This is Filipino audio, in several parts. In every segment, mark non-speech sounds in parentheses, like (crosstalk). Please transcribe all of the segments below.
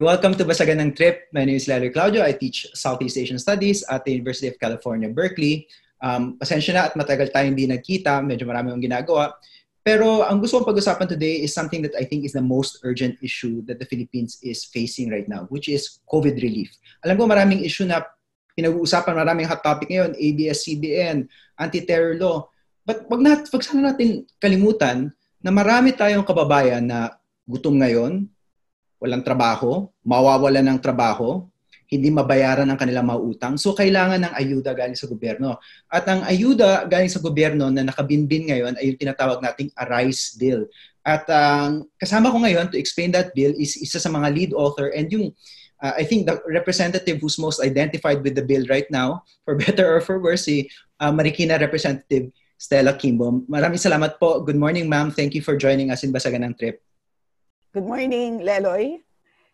Welcome to Basagan ng Trip. My name is Larry Claudio. I teach Southeast Asian Studies at the University of California, Berkeley. Um, pasensya na at matagal tayong hindi nagkita. Medyo marami ang ginagawa. Pero ang gusto kong pag-usapan today is something that I think is the most urgent issue that the Philippines is facing right now, which is COVID relief. Alam ko maraming issue na pinag-uusapan, maraming hot topic ngayon, ABS-CBN, anti-terror law. But wag, na, wag sana natin kalimutan na marami tayong kababayan na gutom ngayon, walang trabaho, mawawalan ng trabaho, hindi mabayaran ang kanilang mga utang. So kailangan ng ayuda galing sa gobyerno. At ang ayuda galing sa gobyerno na nakabinbin ngayon ay yung tinatawag nating Arise Bill. At ang um, kasama ko ngayon to explain that bill is isa sa mga lead author and yung uh, I think the representative who's most identified with the bill right now, for (laughs) better or for worse, si uh, Marikina Representative Stella Kimbo. Maraming salamat po. Good morning, ma'am. Thank you for joining us in Basagan ng Trip. Good morning, Leloy.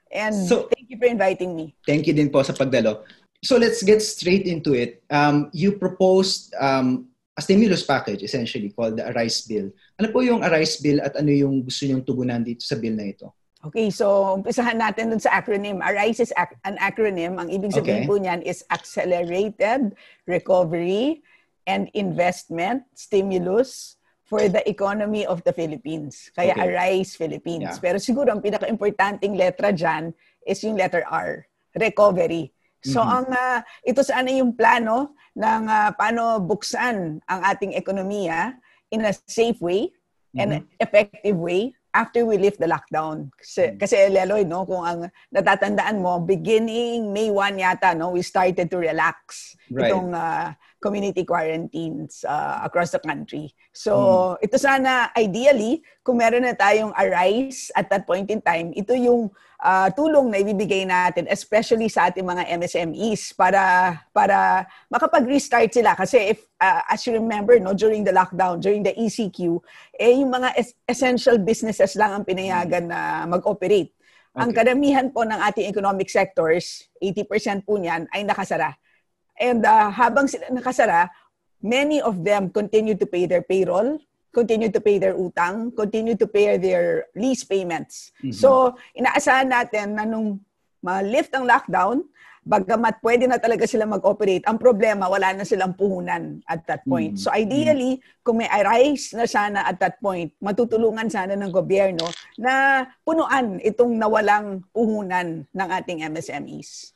And so, thank you for inviting me. Thank you din po sa pagdalo. So let's get straight into it. Um, you proposed um, a stimulus package essentially called the ARISE Bill. Ano po yung ARISE Bill at ano yung gusto niyong tugunan dito sa bill na ito? Okay, so umpisahan natin dun sa acronym. ARISE is ac- an acronym. Ang ibig sabihin okay. po niyan is Accelerated Recovery and Investment Stimulus for the economy of the Philippines. Kaya okay. Arise Philippines. Yeah. Pero siguro ang pinaka-importanting letra dyan is yung letter R, recovery. So mm-hmm. ang uh, ito sana ano yung plano ng uh, paano buksan ang ating ekonomiya in a safe way mm-hmm. and effective way after we lift the lockdown. Kasi, mm-hmm. kasi Leloy, no, kung ang natatandaan mo, beginning May 1 yata, no, we started to relax right. itong uh, community quarantines uh, across the country. So, mm. ito sana ideally, kung meron na tayong arise at that point in time, ito yung uh, tulong na ibibigay natin especially sa ating mga MSMEs para para makapag-restart sila kasi if uh, as you remember no during the lockdown during the ECQ eh yung mga es- essential businesses lang ang pinayagan na mag-operate. Okay. Ang karamihan po ng ating economic sectors, 80% po niyan ay nakasara. And uh, habang sila nakasara, many of them continue to pay their payroll, continue to pay their utang, continue to pay their lease payments. Mm-hmm. So, inaasahan natin na nung ma-lift ang lockdown, bagamat pwede na talaga sila mag-operate, ang problema, wala na silang puhunan at that mm-hmm. point. Mm-hmm. So ideally, kung may arise na sana at that point, matutulungan sana ng gobyerno na punuan itong nawalang puhunan ng ating MSMEs.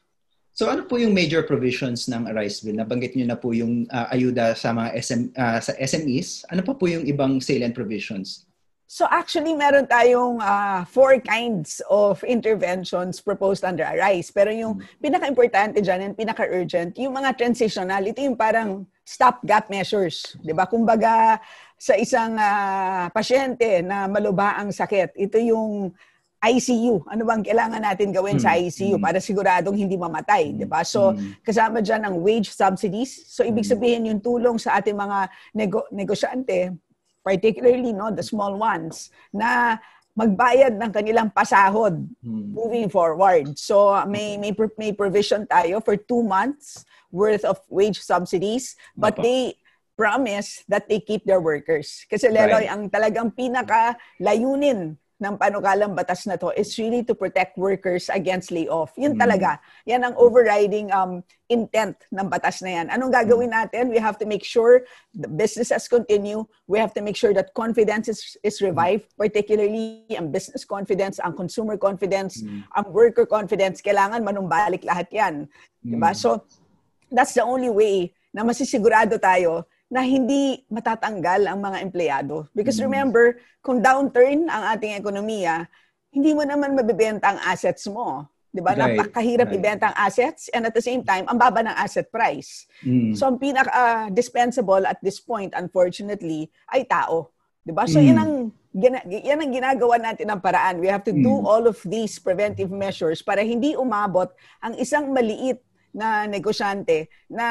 So ano po yung major provisions ng ARISE Bill? Nabanggit niyo na po yung uh, ayuda sa mga SM, uh, ah, sa SMEs. Ano pa po yung ibang salient provisions? So actually, meron tayong uh, four kinds of interventions proposed under ARISE. Pero yung hmm. pinaka-importante dyan and pinaka-urgent, yung mga transitional, ito yung parang stopgap measures. ba diba? Kumbaga, sa isang uh, pasyente na malubha ang sakit, ito yung ICU. Ano bang kailangan natin gawin mm. sa ICU mm. Hmm. para siguradong hindi mamatay, hmm. 'di ba? So hmm. kasama diyan ang wage subsidies. So ibig sabihin yung tulong sa ating mga nego- negosyante, particularly no, the small ones na magbayad ng kanilang pasahod hmm. moving forward. So may may may provision tayo for two months worth of wage subsidies but Napa. they promise that they keep their workers. Kasi Leroy, right. ang talagang pinaka layunin ng panukalang batas na to is really to protect workers against layoff. Yun mm. talaga. Yan ang overriding um, intent ng batas na yan. Anong gagawin mm. natin? We have to make sure the businesses continue. We have to make sure that confidence is, is mm. revived, particularly ang business confidence, ang consumer confidence, mm. ang worker confidence. Kailangan manumbalik lahat yan. Diba? Mm. Diba? So, that's the only way na masisigurado tayo na hindi matatanggal ang mga empleyado. Because mm. remember, kung downturn ang ating ekonomiya, hindi mo naman mabibenta ang assets mo. 'Di ba? Right. Napakahirap right. ibenta ang assets and at the same time, ang baba ng asset price. Mm. So ang pinaka uh, dispensable at this point unfortunately ay tao. 'Di ba? So mm. 'yan ang yan ang ginagawa natin ng paraan. We have to mm. do all of these preventive measures para hindi umabot ang isang maliit na negosyante na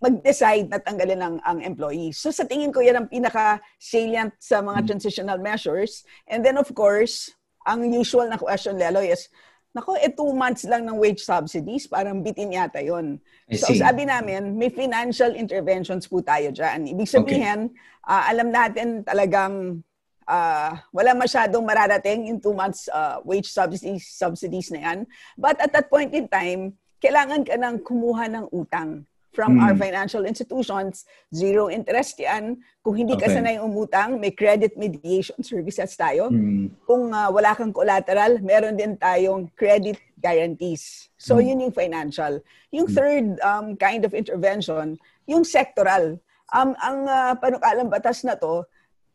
mag-decide na tanggalin ang, ang employee. So sa tingin ko yan ang pinaka-salient sa mga mm. transitional measures. And then of course, ang usual na question, Lelo, is, Nako, eh two months lang ng wage subsidies, parang bitin yata yon. So sabi namin, may financial interventions po tayo dyan. Ibig sabihin, okay. uh, alam natin talagang uh, wala masyadong mararating in two months uh, wage subsidies, subsidies na yan. But at that point in time, kailangan ka nang kumuha ng utang from mm. our financial institutions. Zero interest yan. Kung hindi okay. ka sanay umutang, may credit mediation services tayo. Mm. Kung uh, wala kang collateral, meron din tayong credit guarantees. So, mm. yun yung financial. Yung mm. third um, kind of intervention, yung sectoral. Um, ang uh, ah, panukalang batas na to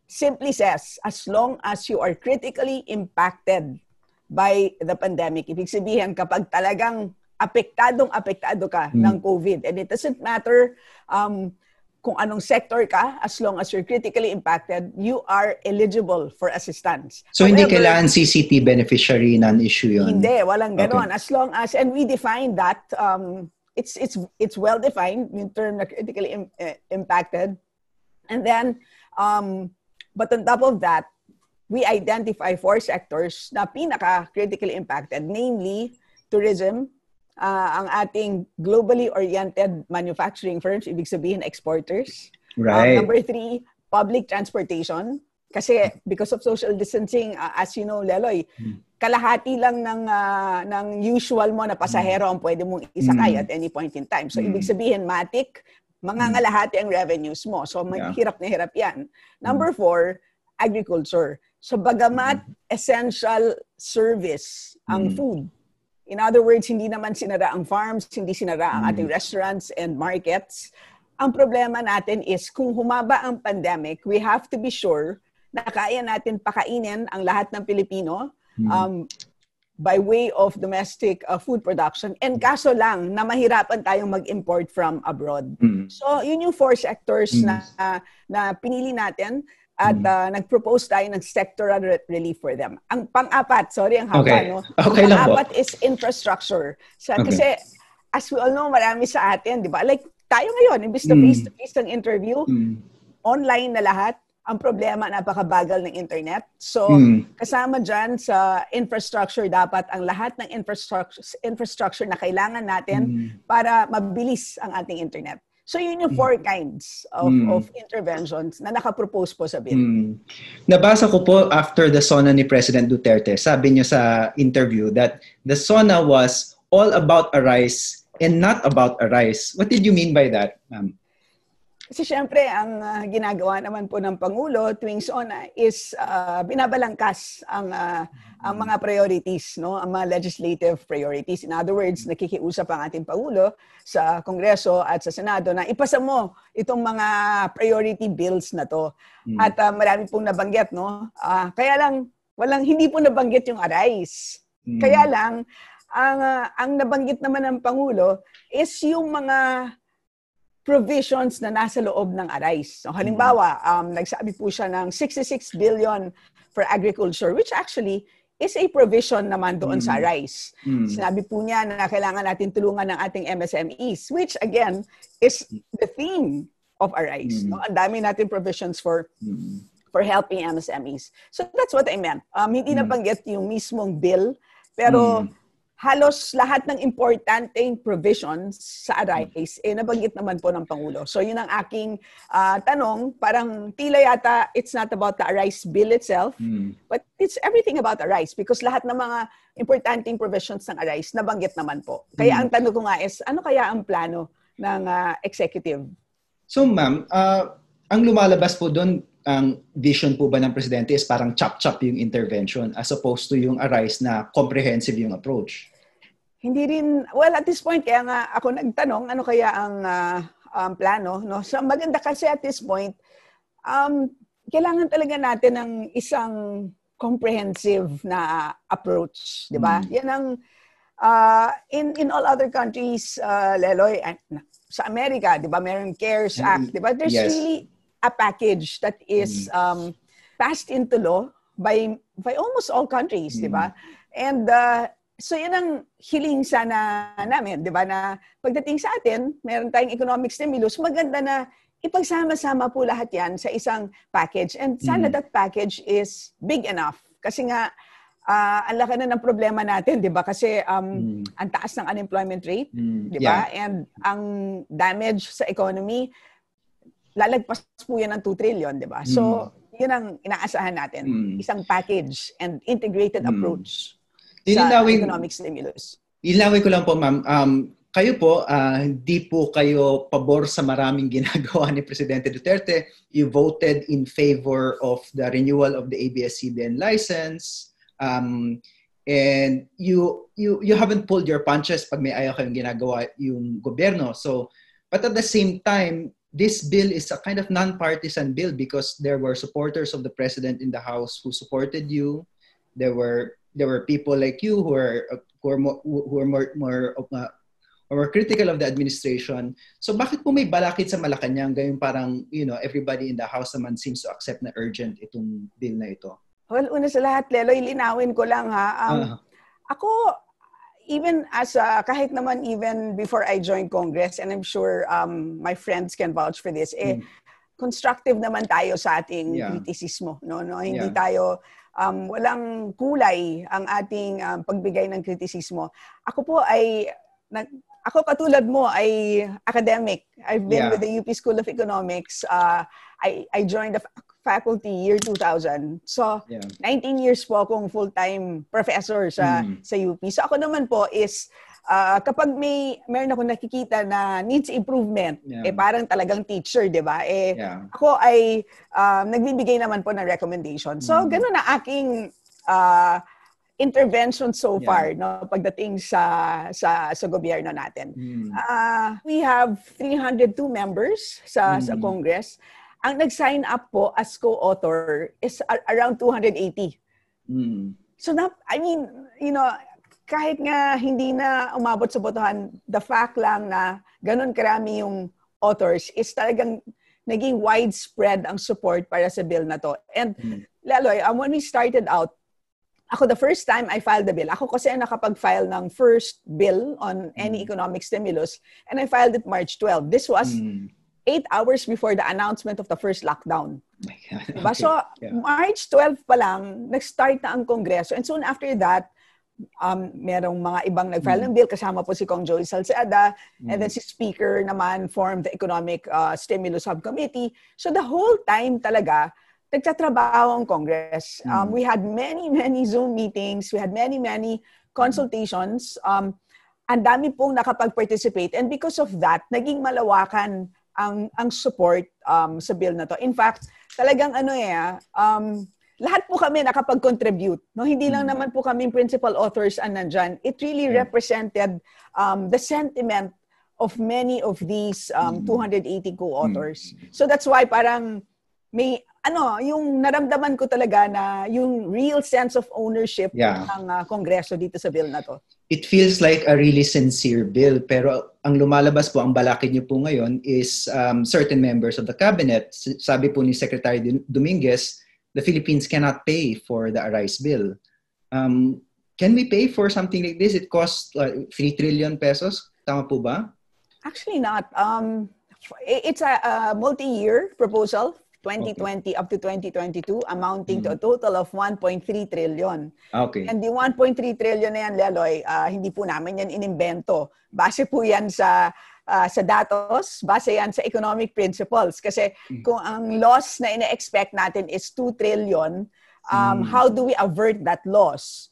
simply says, as long as you are critically impacted by the pandemic, ibig sabihin, kapag talagang apektadong apektado ka mm. ng COVID. And it doesn't matter um, kung anong sector ka, as long as you're critically impacted, you are eligible for assistance. So, However, hindi kailangan CCT beneficiary non-issue yun? Hindi, walang ganon. Okay. As long as, and we define that, um, it's, it's, it's well defined, in term na critically Im- uh, impacted. And then, um, but on top of that, we identify four sectors na pinaka-critically impacted, namely tourism, uh, ang ating globally oriented manufacturing firms, ibig sabihin exporters. Um, right. Um, number three, public transportation. Kasi because of social distancing, uh, as you know, Leloy, hmm. kalahati lang ng, uh, ng usual mo na hmm. pasahero ang pwede mong isakay hmm. at any point in time. So, hmm. ibig sabihin, matik, mangangalahati hmm. ang revenues mo. So, mahirap yeah. na hirap yan. Number four, agriculture. So, bagamat essential service ang food, In other words, hindi naman sinara ang farms, hindi sinara ang mm. ating restaurants and markets. Ang problema natin is kung humaba ang pandemic, we have to be sure na kaya natin pakainin ang lahat ng Pilipino mm. um, by way of domestic uh, food production. And kaso lang na mahirapan tayong mag-import from abroad. Mm. So yun yung four sectors na, uh, na pinili natin at uh, nag-propose tayo ng sectoral re- relief for them. Ang pang-apat, sorry ang haba, okay. no? Okay ang pang-apat is infrastructure. So, okay. Kasi, as we all know, marami sa atin, di ba? Like, tayo ngayon, imbis na mm. face-to-face ng interview, mm. online na lahat, ang problema, napakabagal ng internet. So, mm. kasama dyan sa infrastructure, dapat ang lahat ng infrastructure, infrastructure na kailangan natin mm. para mabilis ang ating internet. So yun yung four kinds of, mm. of interventions na nakapropose po sa bill. Mm. Nabasa ko po after the SONA ni President Duterte, sabi niya sa interview that the SONA was all about a rice and not about a rice. What did you mean by that, ma'am? Kasi siyempre, ang uh, ginagawa naman po ng Pangulo tuwing SONA is uh, binabalangkas ang, uh, ang mga priorities, no? ang mga legislative priorities. In other words, nakikiusap ang ating Pangulo sa Kongreso at sa Senado na ipasa mo itong mga priority bills na to. Hmm. At uh, marami pong nabanggit, no? Uh, kaya lang, walang, hindi po nabanggit yung ARISE. Hmm. Kaya lang, ang, uh, ang nabanggit naman ng Pangulo is yung mga provisions na nasa loob ng ARISE. So, halimbawa, mm-hmm. um, nagsabi po siya ng 66 billion for agriculture, which actually is a provision naman doon mm sa mm-hmm. RISE. mm mm-hmm. Sinabi po niya na kailangan natin tulungan ng ating MSMEs, which again, is the theme of ARISE. mm No? Ang dami natin provisions for mm for helping MSMEs. So that's what I meant. Um, hindi mm nabanggit yung mismong bill, pero mm halos lahat ng importanteng provisions sa ARISE hmm. eh nabanggit naman po ng Pangulo. So yun ang aking uh, tanong, parang tila yata it's not about the ARISE bill itself, mm. but it's everything about ARISE because lahat ng mga importanteng provisions ng ARISE nabanggit naman po. Kaya mm. ang tanong ko nga is, ano kaya ang plano ng uh, executive? So ma'am, uh, ang lumalabas po doon ang vision po ba ng presidente is parang chop-chop yung intervention as opposed to yung arise na comprehensive yung approach? Hindi rin, well at this point kaya nga ako nagtanong ano kaya ang uh, um, plano. No? So maganda kasi at this point, um, kailangan talaga natin ng isang comprehensive na approach, di ba? Mm. Yan ang uh, in in all other countries, uh, Leloy, and, sa Amerika, di ba, mayroong CARES Act, di ba? There's yes. really a package that is mm. um, passed into law by by almost all countries, mm. 'di ba? Mm. And uh, so yun ang hiling sana namin, 'di ba? Na pagdating sa atin, meron tayong economic stimulus, maganda na ipagsama-sama po lahat 'yan sa isang package. And sana mm. that package is big enough kasi nga uh, ang laki na ng problema natin, 'di ba? Kasi um mm. ang taas ng unemployment rate, mm. 'di ba? Yeah. And ang damage sa economy lalagpas po yan ng 2 trillion, di ba? So, mm. yun ang inaasahan natin. Mm. Isang package and integrated mm. approach Ilinawin, sa economic stimulus. Ilawin ko lang po, ma'am. Um, kayo po, uh, hindi po kayo pabor sa maraming (laughs) ginagawa ni Presidente Duterte. You voted in favor of the renewal of the ABS-CBN license. Um, and you you you haven't pulled your punches pag may ayaw kayong ginagawa yung gobyerno. So, but at the same time, this bill is a kind of nonpartisan bill because there were supporters of the president in the House who supported you. There were there were people like you who are uh, who are more, who are more more uh, or critical of the administration. So bakit po may balakid sa Malacanang gayong parang you know everybody in the house naman seems to accept na urgent itong bill na ito? Well, una sa lahat, Lelo, ilinawin ko lang ha. Um, uh-huh. Ako, even as a, kahit naman even before I joined Congress, and I'm sure um, my friends can vouch for this, eh, mm. constructive naman tayo sa ating yeah. kritisismo. No, no? Hindi yeah. tayo, um, walang kulay ang ating um, pagbigay ng kritisismo. Ako po ay, na, ako katulad mo ay academic. I've been yeah. with the UP School of Economics. Uh, I, I joined the faculty year 2000. So, yeah. 19 years po akong full-time professor sa mm. sa UP. So ako naman po is uh, kapag may meron ako nakikita na needs improvement, yeah. eh parang talagang teacher, 'di ba? Eh yeah. ako ay um, nagbibigay naman po ng recommendation. So mm. Mm-hmm. ganoon na aking uh, intervention so yeah. far no pagdating sa sa sa gobyerno natin. Mm. Uh, we have 302 members sa mm. sa Congress. Ang nag-sign up po as co-author is around 280. Mm. So, na, I mean, you know, kahit nga hindi na umabot sa botohan, the fact lang na ganun karami yung authors is talagang naging widespread ang support para sa bill na to. And mm. lalo, um, when we started out, ako the first time I filed the bill, ako kasi ang nakapag-file ng first bill on any hmm. economic stimulus and I filed it March 12. This was mm eight hours before the announcement of the first lockdown. Oh diba? Okay. Diba? So, yeah. March 12 pa lang, nag-start na ang Kongreso. And soon after that, um, merong mga ibang nag-file mm. ng bill. Kasama po si Kong Joey Salceda. Mm. And then mm. si Speaker naman formed the Economic uh, Stimulus Subcommittee. So the whole time talaga, nagtatrabaho ang Congress. Um, mm. Um, we had many, many Zoom meetings. We had many, many consultations. Um, ang dami pong nakapag-participate. And because of that, naging malawakan ang ang support um, sa bill na to. In fact, talagang ano eh, ah, um, lahat po kami nakapag-contribute. No? Hindi lang mm. naman po kami principal authors ang nandyan. It really yeah. Mm. represented um, the sentiment of many of these um, 280 mm. co-authors. Mm. So that's why parang may ano, yung naramdaman ko talaga na yung real sense of ownership yeah. ng uh, Kongreso dito sa bill na to. It feels like a really sincere bill pero ang lumalabas po ang balakid niyo po ngayon is um, certain members of the cabinet sabi po ni Secretary Dominguez the Philippines cannot pay for the Arise bill. Um, can we pay for something like this? It costs uh, 3 trillion pesos. Tama po ba? Actually not. Um, it's a, a multi-year proposal 2020 okay. up to 2022 amounting mm-hmm. to a mm-hmm. total of 1.3 trillion. Okay. And the 1.3 trillion na yan, Leloy, uh, hindi po namin yan inimbento. Base po yan sa uh, sa datos, base yan sa economic principles. Kasi mm-hmm. kung ang loss na ina-expect natin is 2 trillion, um, mm. how do we avert that loss?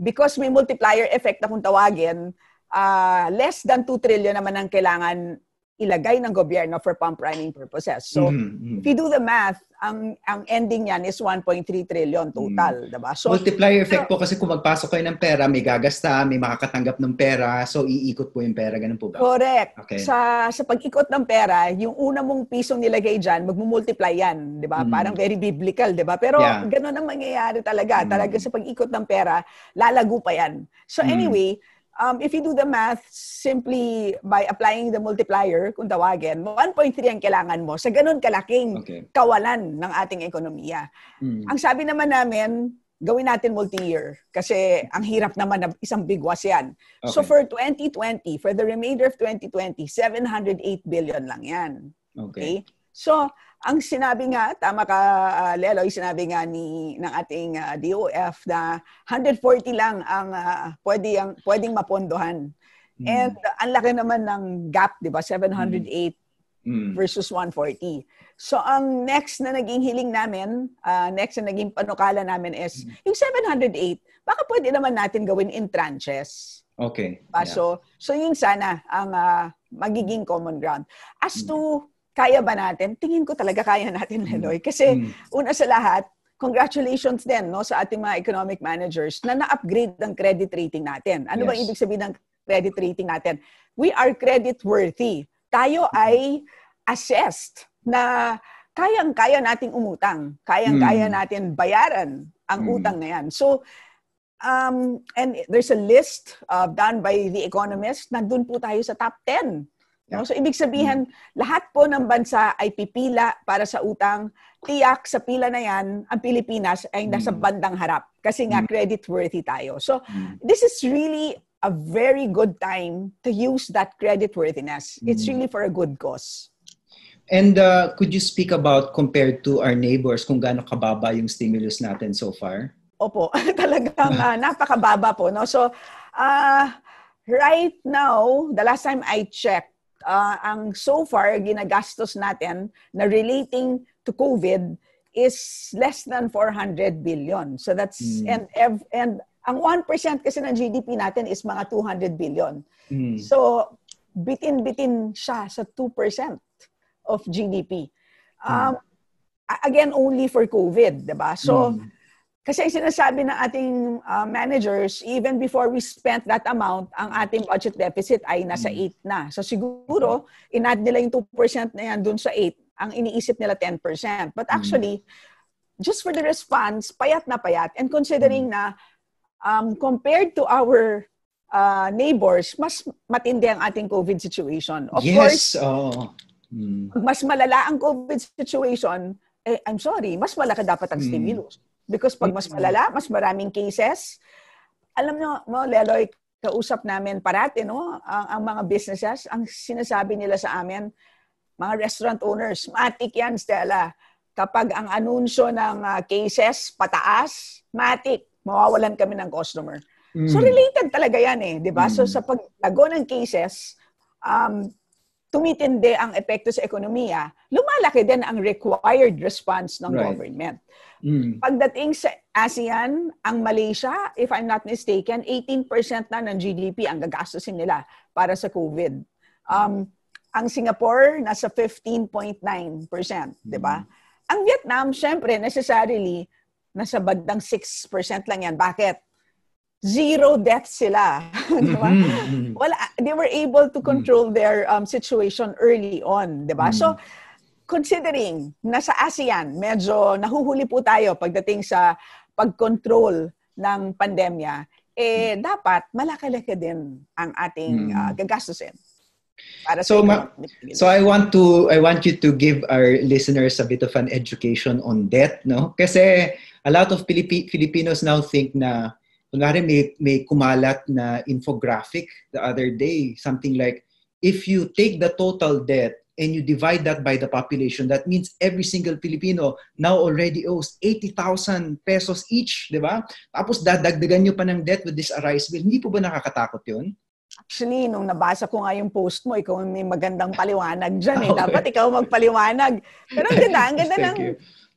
Because may multiplier effect na kung tawagin, uh, less than 2 trillion naman ang kailangan ilagay ng gobyerno for pump priming purposes. So, mm-hmm, mm-hmm. if you do the math, ang ang ending niyan is 1.3 trillion total, mm-hmm. 'di ba? So, multiplier effect po kasi kung magpasok kayo ng pera, may gagasta, may makakatanggap ng pera, so iikot po yung pera, ganun po ba? Correct. Okay. Sa sa pag-ikot ng pera, yung una mong pisong nilagay diyan, magmumultiply 'yan, 'di ba? Mm-hmm. Parang very biblical, 'di ba? Pero yeah. ganun ang mangyayari talaga. Mm-hmm. Talaga mm. sa pag-ikot ng pera, lalago pa 'yan. So, mm. anyway, mm-hmm um, if you do the math simply by applying the multiplier, kung tawagin, 1.3 ang kailangan mo sa ganun kalaking okay. kawalan ng ating ekonomiya. Mm. Ang sabi naman namin, gawin natin multi-year kasi ang hirap naman na isang bigwas yan. Okay. So for 2020, for the remainder of 2020, 708 billion lang yan. Okay? okay? So, ang sinabi nga, tama ka uh, ah, Leloy, sinabi nga ni ng ating uh, ah, DOF na 140 lang ang uh, pwede ang pwedeng mapondohan. Mm. And uh, ang laki naman ng gap, 'di ba? 708 mm. Hmm. versus 140. So ang next na naging hiling namin, uh, next na naging panukala namin is mm. yung 708. Baka pwede naman natin gawin in tranches. Okay. Diba? Yeah. So so yun sana ang uh, magiging common ground. As mm. to kaya ba natin? Tingin ko talaga kaya (laughs) natin, mm. Lenoy. Kasi mm. una sa lahat, congratulations din no, sa ating mga economic managers na na-upgrade ang credit rating natin. Ano yes. bang ibig sabihin ng credit rating natin? We are credit worthy. Tayo mm. ay assessed na kayang-kaya nating umutang, kayang-kaya natin bayaran ang utang na yan. So, um, and there's a list uh, done by The Economist, doon po tayo sa top 10 No? So ibig sabihin, mm. lahat po ng bansa ay pipila para sa utang. Tiyak sa pila na yan, ang Pilipinas ay nasa mm. bandang harap kasi nga mm. credit worthy tayo. So this is really a very good time to use that credit worthiness. It's really for a good cause. And uh, could you speak about compared to our neighbors kung gaano kababa yung stimulus natin so far? Opo, (laughs) talagang uh, napakababa po. No? So uh, right now, the last time I checked, uh, ang so far ginagastos natin na relating to COVID is less than 400 billion. So that's mm. and and ang 1% kasi ng GDP natin is mga 200 billion. Mm. So bitin-bitin siya sa 2% of GDP. Hmm. Um, mm. Again, only for COVID, 'di ba? So mm. Kasi sinasabi ng ating uh, managers, even before we spent that amount, ang ating budget deficit ay nasa 8 mm. na. So siguro, inad nila yung 2% na yan dun sa 8. Ang iniisip nila 10%. But mm. actually, just for the response, payat na payat. And considering mm. na um, compared to our uh, neighbors, mas matindi ang ating COVID situation. Of yes, course, oh. mm. mas malala ang COVID situation, eh, I'm sorry, mas malaki dapat ang mm. stimulus. Because pag mas malala, mas maraming cases. Alam nyo, mo, Leloy, kausap namin parati, no? Ang, ang mga businesses, ang sinasabi nila sa amin, mga restaurant owners, matik yan, Stella. Kapag ang anunsyo ng uh, cases pataas, matik, mawawalan kami ng customer. Mm. So related talaga yan eh, di ba? Mm. So sa paglago ng cases, um, tumitindi ang epekto sa ekonomiya lumalaki din ang required response ng right. government. Mm. Pagdating sa ASEAN, ang Malaysia, if I'm not mistaken, 18% na ng GDP ang gagastusin nila para sa COVID. Um, ang Singapore, nasa 15.9%, di ba? Mm. Ang Vietnam, syempre, necessarily, nasa bandang 6% lang yan. Bakit? Zero death sila. (laughs) di ba? Mm-hmm. Well, they were able to control mm. their um, situation early on, di ba? Mm. So, considering na sa ASEAN, medyo nahuhuli po tayo pagdating sa pag-control ng pandemya, eh hmm. dapat malaki-laki din ang ating uh, gagastusin. Para so ma- so I want to I want you to give our listeners a bit of an education on debt, no? Kasi a lot of Filipi- Filipinos now think na kunwari may, may kumalat na infographic the other day, something like if you take the total debt and you divide that by the population, that means every single Filipino now already owes 80,000 pesos each, di ba? Tapos dadagdagan nyo pa ng debt with this arise bill. Hindi po ba nakakatakot yun? Actually, nung nabasa ko nga yung post mo, ikaw may magandang (laughs) paliwanag dyan. Eh. Ah, okay. Dapat ikaw magpaliwanag. Pero ang ganda, ang ganda (laughs) ng...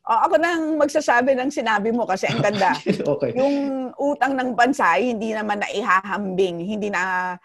Oh, ako nang magsasabi ng sinabi mo kasi ang ganda. (laughs) okay. Yung utang ng bansa hindi naman na ihahambing, hindi na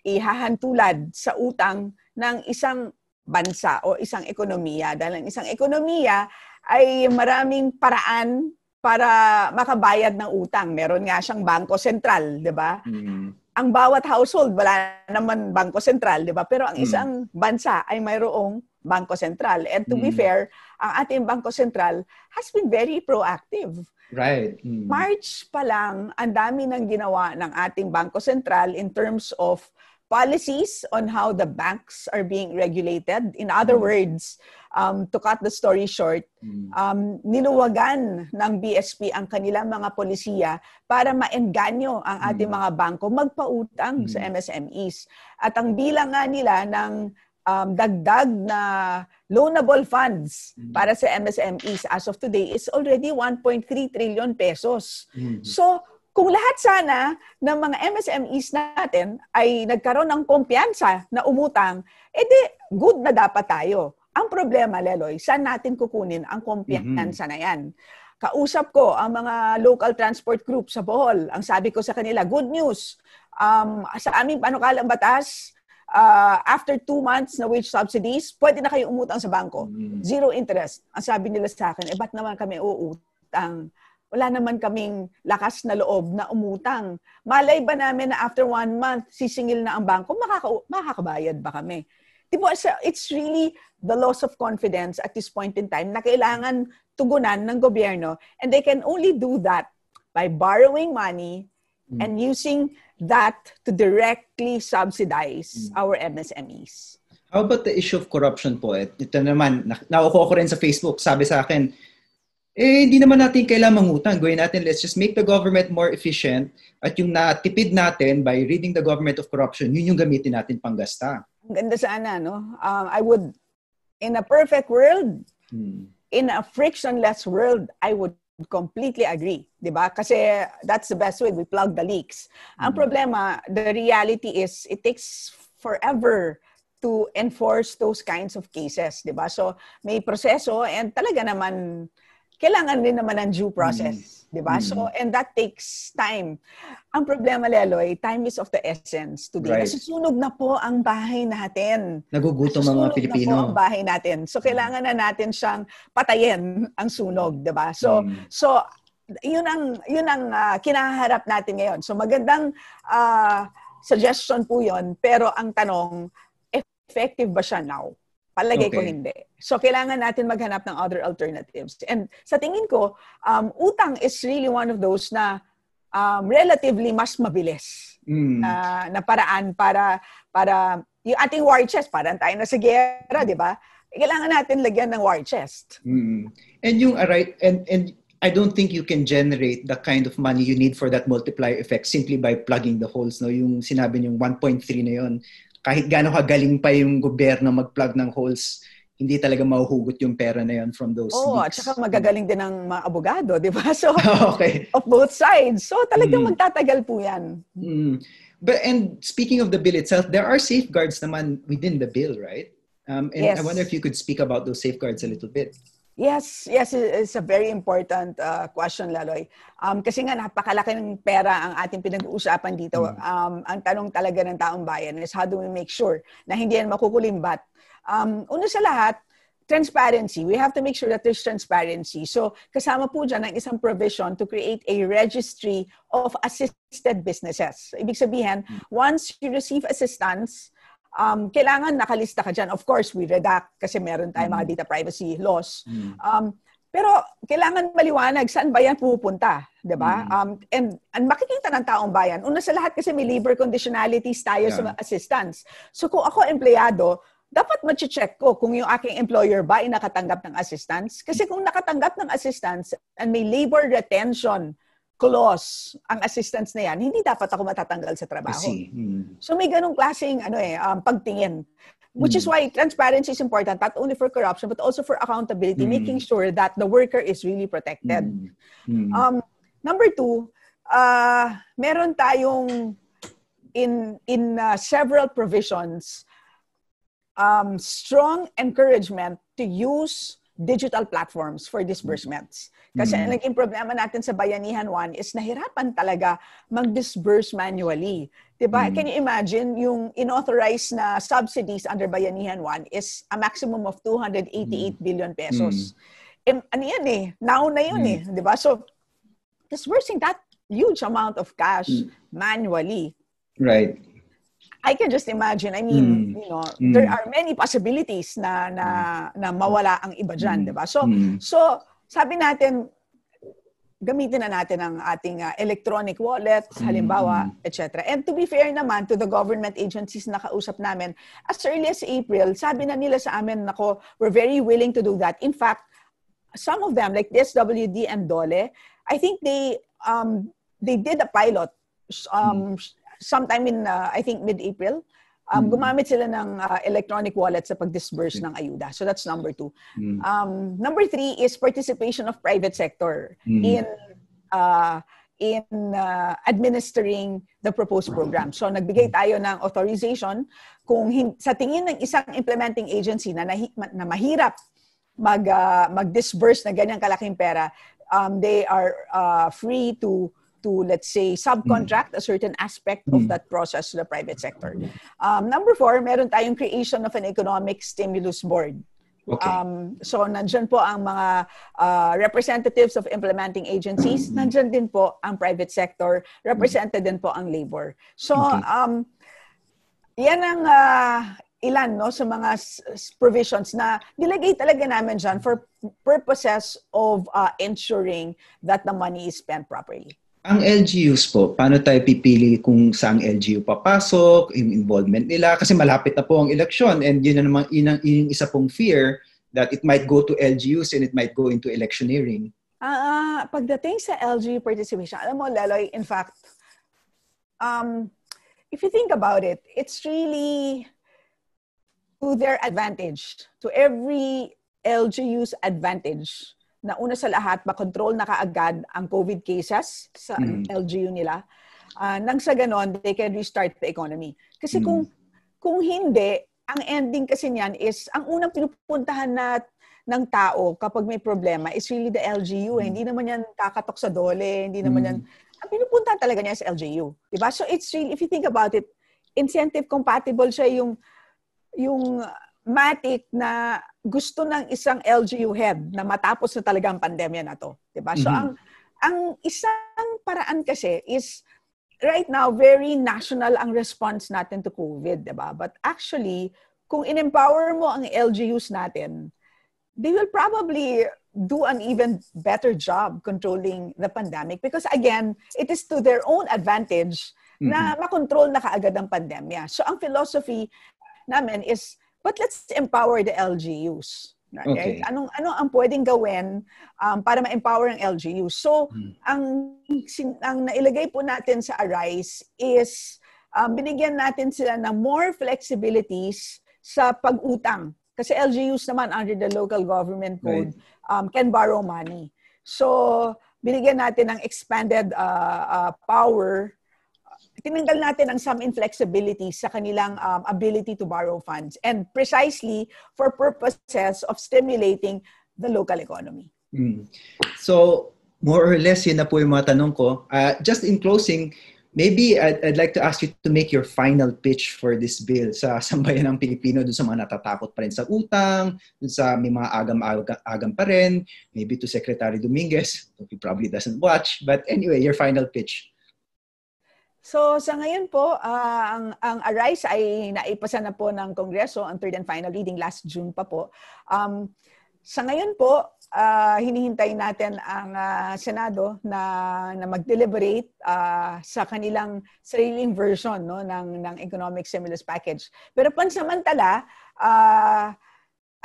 ihahantulad sa utang ng isang bansa o isang ekonomiya. Dahil ang isang ekonomiya ay maraming paraan para makabayad ng utang. Meron nga siyang bangko sentral, di ba? Mm. Ang bawat household, wala naman bangko sentral, di ba? Pero ang mm-hmm. isang bansa ay mayroong bangko sentral. And to mm. be mm-hmm. fair, ang ating bangko sentral has been very proactive. Right. Mm. March pa lang, ang dami nang ginawa ng ating bangko sentral in terms of policies on how the banks are being regulated. In other hmm. words, um, to cut the story short, hmm. um, niluwagan ng BSP ang kanilang mga polisiya para maengganyo ang hmm. ating mga bangko magpautang sa MSMEs. At ang bilang nga nila ng um, dagdag na loanable funds para sa MSMEs as of today is already 1.3 trillion pesos. So, kung lahat sana ng mga MSMEs natin ay nagkaroon ng kumpiyansa na umutang, edi good na dapat tayo. Ang problema, Leloy, saan natin kukunin ang kumpiyansa mm-hmm. na yan? Kausap ko ang mga local transport group sa Bohol. Ang sabi ko sa kanila, good news. Um, sa aming panukalang batas, uh, after two months na wage subsidies, pwede na kayo umutang sa bangko. Mm-hmm. Zero interest. Ang sabi nila sa akin, eh, ba't naman kami uutang? wala naman kaming lakas na loob na umutang. Malay ba namin na after one month, sisingil na ang bangko, makaka- makakabayad ba kami? Diba, so it's really the loss of confidence at this point in time na kailangan tugunan ng gobyerno. And they can only do that by borrowing money mm. and using that to directly subsidize mm. our MSMEs. How about the issue of corruption po? Eh, ito naman, na- nauko ko rin sa Facebook, sabi sa akin, eh hindi naman natin kailangan mangutang. Gawin natin, let's just make the government more efficient at yung natipid natin by ridding the government of corruption, yun yung gamitin natin panggasta. Ang ganda sana, no? Um, I would, in a perfect world, hmm. in a frictionless world, I would completely agree, 'di ba? Kasi that's the best way we plug the leaks. hmm Ang problema, the reality is it takes forever to enforce those kinds of cases, 'di ba? So may proseso and talaga naman kailangan din naman ng due mm. process, mm. 'di ba? Mm. So and that takes time. Ang problema Leloy, time is of the essence today. Right. Nasusunog na po ang bahay natin. Nagugutom ang mga Pilipino. Na po ang bahay natin. So mm. kailangan na natin siyang patayin ang sunog, 'di ba? So mm. so yun ang yun ang uh, kinaharap natin ngayon. So magandang uh, suggestion po 'yon, pero ang tanong effective ba siya now? Palagay okay. ko hindi. So, kailangan natin maghanap ng other alternatives. And sa tingin ko, um, utang is really one of those na um, relatively mas mabilis mm. na, uh, na paraan para, para yung ating war chest, parang tayo na sa gera, di ba? Kailangan natin lagyan ng war chest. Mm. And yung, right, and, and I don't think you can generate the kind of money you need for that multiplier effect simply by plugging the holes. No, yung sinabi yung 1.3 na yon kahit gaano kagaling pa yung gobyerno mag-plug ng holes, hindi talaga mahuhugot yung pera na yun from those Oo, leaks. at saka magagaling din ng mga abogado, di ba? (laughs) So, (laughs) okay. of both sides. So, talagang mm. magtatagal po yan. Mm. But, and speaking of the bill itself, there are safeguards naman within the bill, right? Um, and yes. I wonder if you could speak about those safeguards a little bit. Yes, yes, it's a very important uh, question, Laloy. Um, kasi nga napakalaki ng pera ang ating pinag-uusapan dito. Mm. Um, ang tanong talaga ng taong bayan is how do we make sure na hindi yan makukulimbat? Um, una sa lahat, transparency. We have to make sure that there's transparency. So kasama po dyan ang isang provision to create a registry of assisted businesses. Ibig sabihin, mm. once you receive assistance, um, kailangan nakalista ka dyan. Of course, we redact kasi meron tayong mga mm. data privacy laws. Mm. Um, pero kailangan maliwanag saan ba yan pupunta, 'di ba? mm Um and, and makikita ng taong bayan. Una sa lahat kasi may labor conditionalities tayo yeah. sa assistance. So kung ako empleyado, dapat ma-check ko kung yung aking employer ba ay nakatanggap ng assistance. Kasi mm. kung nakatanggap ng assistance and may labor retention close ang assistance na yan, hindi dapat ako matatanggal sa trabaho. Hmm. So may ganong klaseng ano eh, um, pagtingin. Which mm. is hmm. why transparency is important, not only for corruption, but also for accountability, mm. making sure that the worker is really protected. Mm. Um, number two, uh, meron tayong in, in uh, several provisions, um, strong encouragement to use digital platforms for disbursements. Kasi mm-hmm. naging problema natin sa Bayanihan 1 is nahirapan talaga mag-disburse manually. 'Di ba? Mm-hmm. Can you imagine yung inauthorized na subsidies under Bayanihan 1 is a maximum of 288 mm-hmm. billion pesos. Mm-hmm. E, ano yan eh, now na yun mm-hmm. eh, 'di ba? So disbursing that huge amount of cash mm-hmm. manually. Right. I can just imagine. I mean, mm. you know, mm. there are many possibilities na na mm. na mawala ang iba diyan, mm. 'di ba? So mm. so sabi natin gamitin na natin ang ating uh, electronic wallet mm. halimbawa, mm. etc. And to be fair naman to the government agencies na kausap namin, as early as April, sabi na nila sa amin, nako, we're very willing to do that. In fact, some of them, like DSWD and Dole, I think they um, they did a pilot um, mm sometime in, uh, I think, mid-April, um, mm. gumamit sila ng uh, electronic wallet sa pag-disburse okay. Hmm. ng ayuda. So that's number two. Mm. Um, number three is participation of private sector mm. in uh, in uh, administering the proposed program. So nagbigay hmm. tayo ng authorization kung hin- sa tingin ng isang implementing agency na, nahi- na mahirap mag uh, mag-disburse na ganyang kalaking pera, um, they are uh, free to to, let's say, subcontract mm. a certain aspect of mm. that process to the private sector. Mm. Um, number four, meron tayong creation of an economic stimulus board. Okay. Um, so, nandyan po ang mga uh, representatives of implementing agencies. Nandyan din po ang private sector. Represented din po ang labor. So, okay. um, yan ang uh, ilan no sa mga provisions na nilagay talaga namin dyan for purposes of uh, ensuring that the money is spent properly. Ang LGUs po, paano tayo pipili kung saang LGU papasok, yung involvement nila? Kasi malapit na po ang eleksyon and yun na naman yun yung isa pong fear that it might go to LGUs and it might go into electioneering. Uh, pagdating sa LGU participation, alam mo, Laloy, in fact, um, if you think about it, it's really to their advantage, to every LGU's advantage na una sa lahat, makontrol na kaagad ang COVID cases sa mm. LGU nila. Uh, nang sa ganon, they can restart the economy. Kasi mm. kung kung hindi, ang ending kasi niyan is, ang unang pinupuntahan na ng tao kapag may problema is really the LGU. Mm. Eh. Hmm. Hindi naman yan kakatok sa dole, hindi naman mm. yan, ang pinupuntahan talaga niya is LGU. Diba? So it's really, if you think about it, incentive compatible siya yung, yung Matic na gusto ng isang LGU head na matapos na talaga ang pandemya na to. Diba? So, mm-hmm. ang, ang isang paraan kasi is right now, very national ang response natin to COVID. Diba? But actually, kung in-empower mo ang LGUs natin, they will probably do an even better job controlling the pandemic because again, it is to their own advantage mm-hmm. na mhm. makontrol na kaagad ang pandemya. So ang philosophy namin is But let's empower the LGUs. Right? Okay. Anong ano ang pwedeng gawin um, para ma-empower ang LGU? So, hmm. ang sin, ang nailagay po natin sa Arise is um, binigyan natin sila ng more flexibilities sa pag-utang. Kasi LGUs naman under the local government code right. um, can borrow money. So, binigyan natin ng expanded uh, uh, power tinanggal natin ang some inflexibility sa kanilang um, ability to borrow funds and precisely for purposes of stimulating the local economy. Mm. So, more or less, yun na po yung mga tanong ko. Uh, just in closing, maybe I'd, I'd like to ask you to make your final pitch for this bill sa (laughs) sambayan ng Pilipino dun sa mga natatakot pa rin sa utang, dun sa may mga agam-agam pa rin, maybe to Secretary Dominguez, who probably doesn't watch. But anyway, your final pitch. So sa ngayon po, uh, ang, ang ARISE ay naipasa na po ng Kongreso ang third and final reading last June pa po. Um, sa ngayon po, uh, hinihintay natin ang uh, Senado na, na mag-deliberate uh, sa kanilang sariling version no, ng, ng economic stimulus package. Pero pansamantala, uh,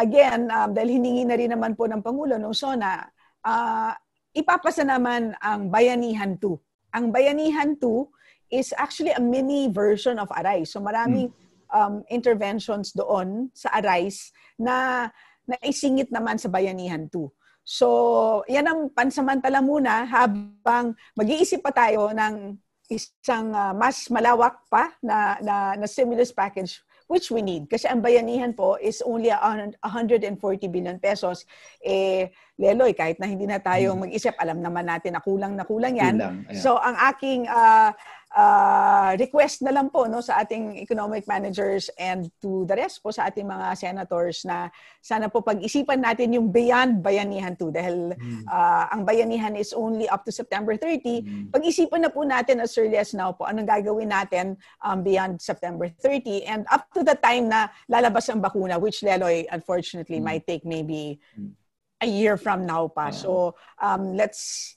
again, um, dahil hiningi na rin naman po ng Pangulo no, SONA, uh, ipapasa naman ang Bayanihan 2. Ang Bayanihan 2 is actually a mini version of Arise. So maraming mm. um, interventions doon sa Arise na naisingit naman sa Bayanihan too. So, yan ang pansamantala muna habang mag-iisip pa tayo ng isang uh, mas malawak pa na, na, na stimulus package which we need. Kasi ang bayanihan po is only 140 billion pesos. Eh, Leloy, kahit na hindi na tayo hmm. mag-isip, alam naman natin na kulang na kulang yan. Kulang, so, ang aking uh, uh, request na lang po no, sa ating economic managers and to the rest po sa ating mga senators na sana po pag-isipan natin yung beyond bayanihan to dahil mm. uh, ang bayanihan is only up to September 30. Hmm. Pag-isipan na po natin as early as now po anong gagawin natin um, beyond September 30 and up to the time na lalabas ang bakuna which Leloy unfortunately mm. might take maybe hmm. a year from now pa. So um, let's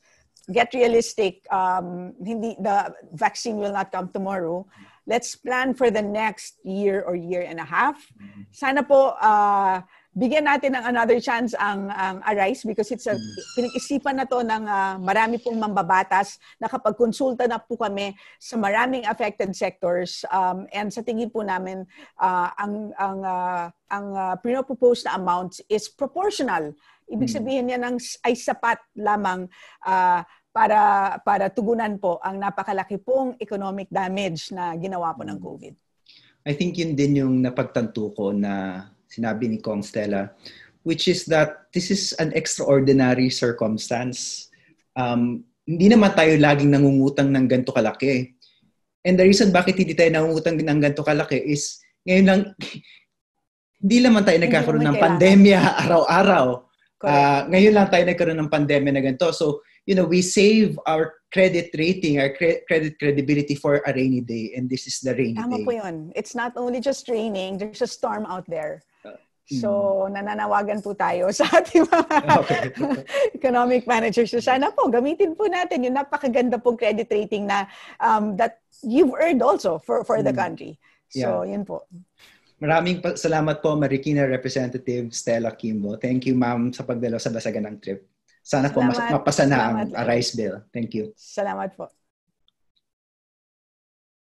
get realistic. Um, hindi, the vaccine will not come tomorrow. Let's plan for the next year or year and a half. Mm-hmm. Sana po, uh, bigyan natin ng another chance ang, ang ARISE because it's a, pinag-isipan na to ng uh, marami pong mambabatas. Nakapagkonsulta na po kami sa maraming affected sectors um, and sa tingin po namin, uh, ang, ang, uh, ang uh, pinopropose na amount is proportional Ibig mm-hmm. sabihin niya ng, ay sapat lamang uh, para, para tugunan po ang napakalaki pong economic damage na ginawa po ng mm. COVID. I think yun din yung napagtanto ko na sinabi ni Kong Stella, which is that this is an extraordinary circumstance. Um, hindi naman tayo laging nangungutang ng ganto kalaki. And the reason bakit hindi tayo nangungutang ng ganto kalaki is ngayon lang, (laughs) hindi naman tayo nagkakaroon ng pandemya (laughs) araw-araw. Uh, ngayon lang tayo nagkaroon ng pandemya na ganito. So, you know, we save our credit rating, our cre- credit credibility for a rainy day. And this is the rainy Tama day. Po yun. It's not only just raining, there's a storm out there. Uh, so, mm. nananawagan po tayo (laughs) sa ating mga okay. (laughs) economic managers. So, sana po, gamitin po natin yung napakaganda pong credit rating na um, that you've earned also for, for the mm. country. So, yeah. yun po. Maraming salamat po, Marikina Representative Stella Kimbo. Thank you, ma'am, sa pagdalo sa Basagan ng Trip. Sana po Salamat. mapasa na ang Arise Bill. Thank you. Salamat po.